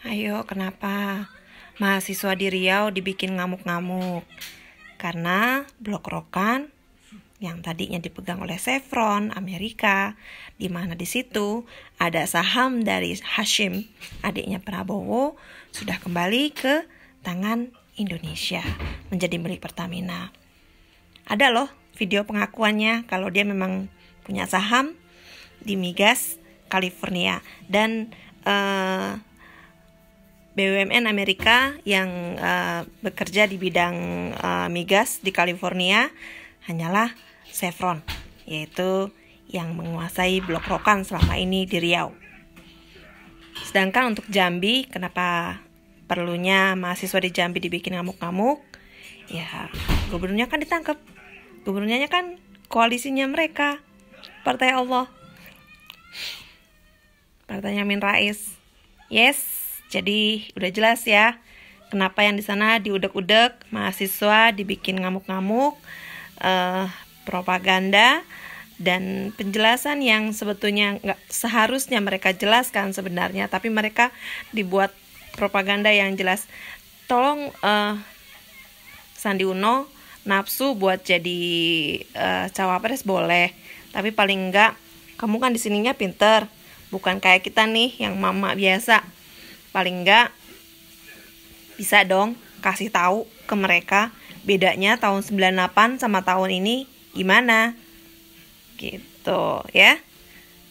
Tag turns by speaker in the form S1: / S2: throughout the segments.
S1: Ayo, kenapa? Mahasiswa di Riau dibikin ngamuk-ngamuk. Karena blok rokan yang tadinya dipegang oleh Chevron Amerika, di mana di situ ada saham dari Hashim, adiknya Prabowo, sudah kembali ke tangan Indonesia menjadi milik Pertamina. Ada loh video pengakuannya kalau dia memang punya saham di migas California dan uh, BUMN Amerika yang uh, bekerja di bidang uh, migas di California hanyalah Chevron, yaitu yang menguasai blok rokan selama ini di Riau. Sedangkan untuk Jambi, kenapa perlunya mahasiswa di Jambi dibikin ngamuk-ngamuk? Ya, gubernurnya kan ditangkap. Gubernurnya kan koalisinya mereka, Partai Allah. Partainya Min Rais. Yes, jadi udah jelas ya kenapa yang di sana diudek-udek, mahasiswa dibikin ngamuk-ngamuk, eh, propaganda dan penjelasan yang sebetulnya nggak seharusnya mereka jelaskan sebenarnya, tapi mereka dibuat propaganda yang jelas. Tolong eh, Sandi Uno nafsu buat jadi eh, cawapres boleh, tapi paling enggak kamu kan di sininya pinter, bukan kayak kita nih yang mama biasa paling enggak bisa dong kasih tahu ke mereka bedanya tahun 98 sama tahun ini gimana gitu ya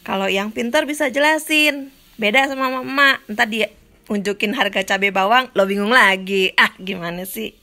S1: kalau yang pinter bisa jelasin beda sama emak entah dia unjukin harga cabai bawang lo bingung lagi ah gimana sih